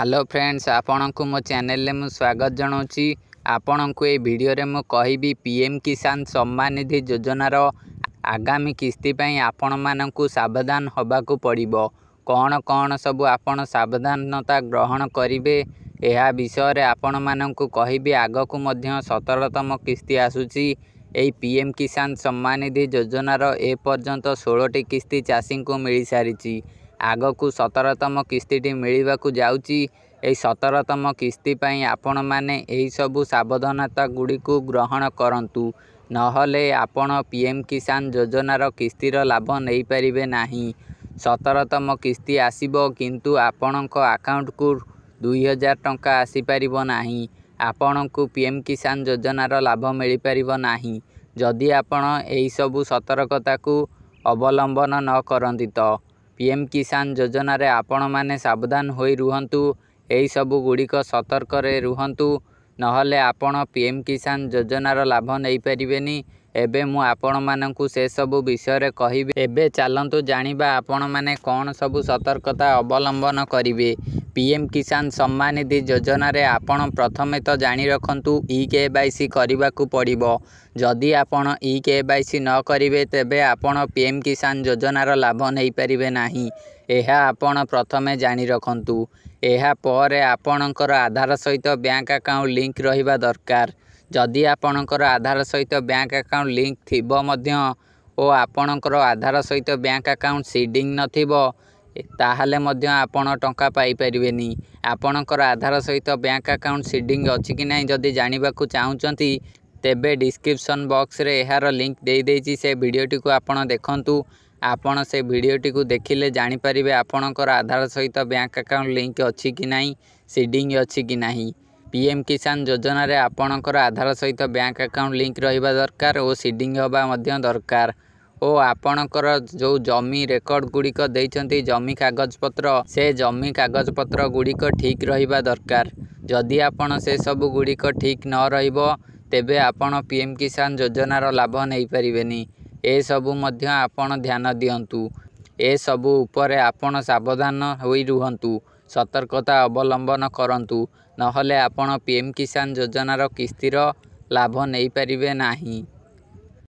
hello friends ଆପଣଙ୍କୁ ମୋ ଚ୍ୟାନେଲରେ ମୁଁ ସ୍ୱାଗତ ଜଣାଉଛି ଆପଣଙ୍କୁ ଏଇ ଭିଡ଼ିଓରେ ମୁଁ କହିବି ପି ଏମ୍ କିଷାନ ସମ୍ମାନ ନିଧି ଯୋଜନାର ଆଗାମୀ କିସ୍ତି ପାଇଁ ଆପଣମାନଙ୍କୁ ସାବଧାନ ହେବାକୁ ପଡ଼ିବ କ'ଣ କ'ଣ ସବୁ ଆପଣ ସାବଧାନତା ଗ୍ରହଣ କରିବେ ଏହା ବିଷୟରେ ଆପଣମାନଙ୍କୁ କହିବି ଆଗକୁ ମଧ୍ୟ ସତରତମ କିସ୍ତି ଆସୁଛି ଏହି ପି ଏମ୍ କିଷାନ ସମ୍ମାନ ନିଧି ଯୋଜନାର ଏପର୍ଯ୍ୟନ୍ତ ଷୋହଳଟି କିସ୍ତି ଚାଷୀଙ୍କୁ ମିଳିସାରିଛି ଆଗକୁ ସତରତମ କିସ୍ତିଟି ମିଳିବାକୁ ଯାଉଛି ଏହି ସତରତମ କିସ୍ତି ପାଇଁ ଆପଣମାନେ ଏହିସବୁ ସାବଧାନତା ଗୁଡ଼ିକୁ ଗ୍ରହଣ କରନ୍ତୁ ନହେଲେ ଆପଣ ପି ଏମ୍ କିଷାନ ଯୋଜନାର କିସ୍ତିର ଲାଭ ନେଇପାରିବେ ନାହିଁ ସତରତମ କିସ୍ତି ଆସିବ କିନ୍ତୁ ଆପଣଙ୍କ ଆକାଉଣ୍ଟକୁ ଦୁଇହଜାର ଟଙ୍କା ଆସିପାରିବ ନାହିଁ ଆପଣଙ୍କୁ ପି ଏମ୍ କିଷାନ ଯୋଜନାର ଲାଭ ମିଳିପାରିବ ନାହିଁ ଯଦି ଆପଣ ଏହିସବୁ ସତର୍କତାକୁ ଅବଲମ୍ବନ ନ କରନ୍ତି ତ ପିଏମ୍ କିସାନ ଯୋଜନାରେ ଆପଣମାନେ ସାବଧାନ ହୋଇ ରୁହନ୍ତୁ ଏହିସବୁ ଗୁଡ଼ିକ ସତର୍କରେ ରୁହନ୍ତୁ ନହେଲେ ଆପଣ ପିଏମ୍ କିଷାନ ଯୋଜନାର ଲାଭ ନେଇପାରିବେନି ଏବେ ମୁଁ ଆପଣମାନଙ୍କୁ ସେସବୁ ବିଷୟରେ କହିବି ଏବେ ଚାଲନ୍ତୁ ଜାଣିବା ଆପଣମାନେ କ'ଣ ସବୁ ସତର୍କତା ଅବଲମ୍ବନ କରିବେ ପି ଏମ୍ କିଷାନ ନିଧି ଯୋଜନାରେ ଆପଣ ପ୍ରଥମେ ତ ଜାଣି ରଖନ୍ତୁ ଇ କେ ୱାଇ ସି କରିବାକୁ ପଡ଼ିବ ଯଦି ଆପଣ ଇ କେ ୱାଇ ସି ନ କରିବେ ତେବେ ଆପଣ ପି ଏମ୍ କିଷାନ ଯୋଜନାର ଲାଭ ନେଇପାରିବେ ନାହିଁ ଏହା ଆପଣ ପ୍ରଥମେ ଜାଣି ରଖନ୍ତୁ ଏହା ପରେ ଆପଣଙ୍କର ଆଧାର ସହିତ ବ୍ୟାଙ୍କ ଆକାଉଣ୍ଟ ଲିଙ୍କ ରହିବା ଦରକାର ଯଦି ଆପଣଙ୍କର ଆଧାର ସହିତ ବ୍ୟାଙ୍କ ଆକାଉଣ୍ଟ ଲିଙ୍କ ଥିବ ମଧ୍ୟ ଓ ଆପଣଙ୍କର ଆଧାର ସହିତ ବ୍ୟାଙ୍କ ଆକାଉଣ୍ଟ ସିଡ଼ିଂ ନଥିବ ତାହେଲେ ମଧ୍ୟ ଆପଣ ଟଙ୍କା ପାଇପାରିବେନି ଆପଣଙ୍କର ଆଧାର ସହିତ ବ୍ୟାଙ୍କ ଆକାଉଣ୍ଟ ସିଡ଼ିଂ ଅଛି କି ନାହିଁ ଯଦି ଜାଣିବାକୁ ଚାହୁଁଛନ୍ତି ତେବେ ଡିସ୍କ୍ରିପସନ୍ ବକ୍ସରେ ଏହାର ଲିଙ୍କ ଦେଇଦେଇଛି ସେ ଭିଡ଼ିଓଟିକୁ ଆପଣ ଦେଖନ୍ତୁ ଆପଣ ସେ ଭିଡ଼ିଓଟିକୁ ଦେଖିଲେ ଜାଣିପାରିବେ ଆପଣଙ୍କର ଆଧାର ସହିତ ବ୍ୟାଙ୍କ ଆକାଉଣ୍ଟ ଲିଙ୍କ ଅଛି କି ନାହିଁ ସିଡ଼ିଙ୍ଗ ଅଛି କି ନାହିଁ ପି ଏମ୍ କିଷାନ ଯୋଜନାରେ ଆପଣଙ୍କର ଆଧାର ସହିତ ବ୍ୟାଙ୍କ ଆକାଉଣ୍ଟ ଲିଙ୍କ ରହିବା ଦରକାର ଓ ସିଡ଼ିଙ୍ଗ ହେବା ମଧ୍ୟ ଦରକାର ଓ ଆପଣଙ୍କର ଯେଉଁ ଜମି ରେକର୍ଡ଼ ଗୁଡ଼ିକ ଦେଇଛନ୍ତି ଜମି କାଗଜପତ୍ର ସେ ଜମି କାଗଜପତ୍ର ଗୁଡ଼ିକ ଠିକ୍ ରହିବା ଦରକାର ଯଦି ଆପଣ ସେସବୁ ଗୁଡ଼ିକ ଠିକ୍ ନ ରହିବ ତେବେ ଆପଣ ପି ଏମ୍ କିଷାନ ଯୋଜନାର ଲାଭ ନେଇପାରିବେନି ଏସବୁ ମଧ୍ୟ ଆପଣ ଧ୍ୟାନ ଦିଅନ୍ତୁ ଏସବୁ ଉପରେ ଆପଣ ସାବଧାନ ହୋଇ ରୁହନ୍ତୁ ସତର୍କତା ଅବଲମ୍ବନ କରନ୍ତୁ ନହେଲେ ଆପଣ ପିଏମ୍ କିଷାନ ଯୋଜନାର କିସ୍ତିର ଲାଭ ନେଇପାରିବେ ନାହିଁ